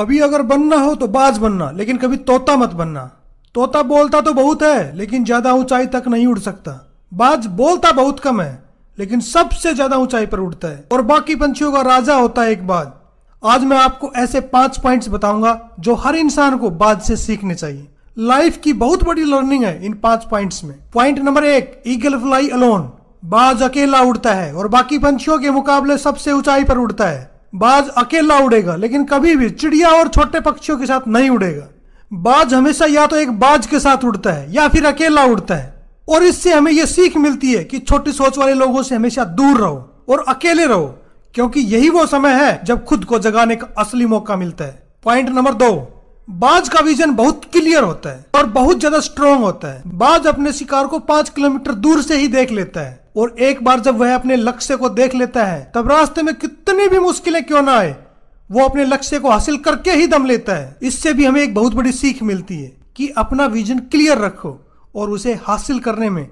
कभी अगर बनना हो तो बाज बनना लेकिन कभी तोता मत बनना तोता बोलता तो बहुत है लेकिन ज़्यादा ऊंचाई तक नहीं उड़ सकता बाज बोलता बहुत कम है लेकिन सबसे ज़्यादा ऊंचाई पर उड़ता है और बाकी पंछियों का राजा होता है एक बाज आज मैं आपको ऐसे पांच पॉइंट्स बताऊंगा जो हर इंसान को बाज से सीखने चाहिए लाइफ की बहुत बड़ी लर्निंग है इन पांच पॉइंट्स में पॉइंट नंबर एक ईगल फ्लाई अलोन बाज अकेला उड़ता है और बाकी पंछियों के मुकाबले सबसे ऊंचाई पर उड़ता है बाज अकेला उड़ेगा लेकिन कभी भी चिड़िया और छोटे पक्षियों के साथ नहीं उड़ेगा बाज हमेशा या तो एक बाज के साथ उड़ता है या फिर अकेला उड़ता है और इससे हमें यह सीख मिलती है कि छोटी सोच वाले लोगों से हमेशा दूर रहो और अकेले रहो क्योंकि यही वो समय है जब खुद को जगाने का असली मौका मिलता है पॉइंट नंबर दो बाज का विजन बहुत क्लियर होता है और बहुत ज्यादा स्ट्रॉन्ग होता है बाज अपने शिकार को पांच किलोमीटर दूर से ही देख लेता है और एक बार जब वह अपने लक्ष्य को देख लेता है तब रास्ते में कितनी भी मुश्किलें क्यों ना आए वो अपने लक्ष्य को हासिल करके ही दम लेता है इससे भी हमें एक बहुत बड़ी सीख मिलती है कि अपना विजन क्लियर रखो और उसे हासिल करने में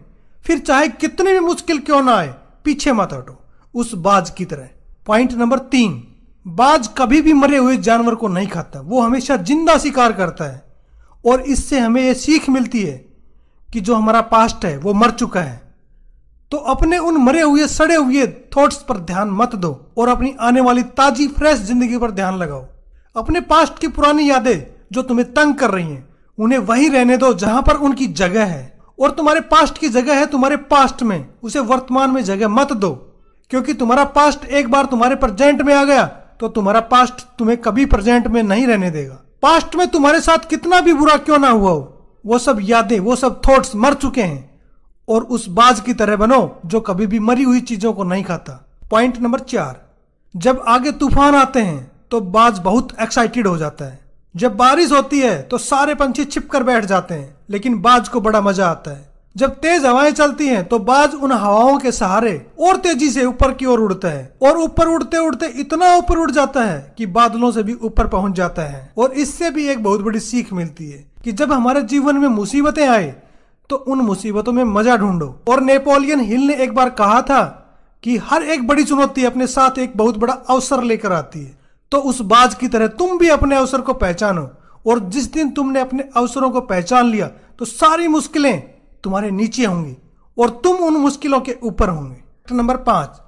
फिर चाहे कितनी भी मुश्किल क्यों ना आए पीछे मत हटो उस बाज की तरह पॉइंट नंबर तीन बाज कभी भी मरे हुए जानवर को नहीं खाता वो हमेशा जिंदा शिकार करता है और इससे हमें ये सीख मिलती है कि जो हमारा पास्ट है वो मर चुका है तो अपने उन मरे हुए सड़े हुए थॉट्स पर ध्यान मत दो और अपनी आने वाली ताजी फ्रेश जिंदगी पर ध्यान लगाओ अपने पास्ट की पुरानी यादें जो तुम्हें तंग कर रही हैं उन्हें वही रहने दो जहां पर उनकी जगह है और तुम्हारे पास्ट की जगह है तुम्हारे पास्ट में उसे वर्तमान में जगह मत दो क्योंकि तुम्हारा पास्ट एक बार तुम्हारे प्रजेंट में आ गया तो तुम्हारा पास्ट तुम्हें कभी प्रेजेंट में नहीं रहने देगा पास्ट में तुम्हारे साथ कितना भी बुरा क्यों ना हुआ हो वो सब यादें वो सब थॉट्स मर चुके हैं और उस बाज की तरह बनो जो कभी भी मरी हुई चीजों को नहीं खाता पॉइंट नंबर चार जब आगे तूफान आते हैं तो बाज बहुत एक्साइटेड हो जाता है जब बारिश होती है तो सारे पंछी छिप कर बैठ जाते हैं लेकिन बाज को बड़ा मजा आता है जब तेज हवाएं चलती हैं तो बाज उन हवाओं के सहारे और तेजी से ऊपर की ओर उड़ता है और ऊपर उड़ते उड़ते इतना ऊपर उड़ जाता है कि बादलों से भी ऊपर पहुंच जाता है और इससे भी एक बहुत बड़ी सीख मिलती है कि जब हमारे जीवन में मुसीबतें आए तो उन मुसीबतों में मजा ढूंढो और नेपोलियन हिल ने एक बार कहा था कि हर एक बड़ी चुनौती अपने साथ एक बहुत बड़ा अवसर लेकर आती है तो उस बाज की तरह तुम भी अपने अवसर को पहचानो और जिस दिन तुमने अपने अवसरों को पहचान लिया तो सारी मुश्किलें तुम्हारे नीचे होंगी और तुम उन मुश्किलों के ऊपर होंगे तो नंबर पांच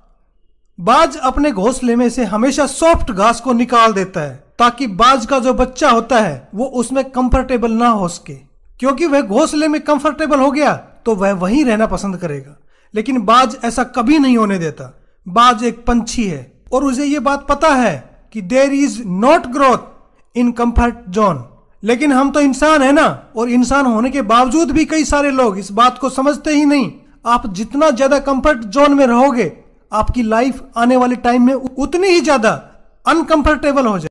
बाज अपने घोंसले में से हमेशा सॉफ्ट घास को निकाल देता है ताकि बाज का जो बच्चा होता है वो उसमें कंफर्टेबल ना हो सके क्योंकि वह घोंसले में कंफर्टेबल हो गया तो वह वहीं रहना पसंद करेगा लेकिन बाज ऐसा कभी नहीं होने देता बाज एक पंछी है और उसे ये बात पता है कि there is not growth in comfort zone लेकिन हम तो इंसान है ना और इंसान होने के बावजूद भी कई सारे लोग इस बात को समझते ही नहीं आप जितना ज्यादा कंफर्ट जोन में रहोगे आपकी लाइफ आने वाले टाइम में उतनी ही ज्यादा अनकंफर्टेबल हो जाए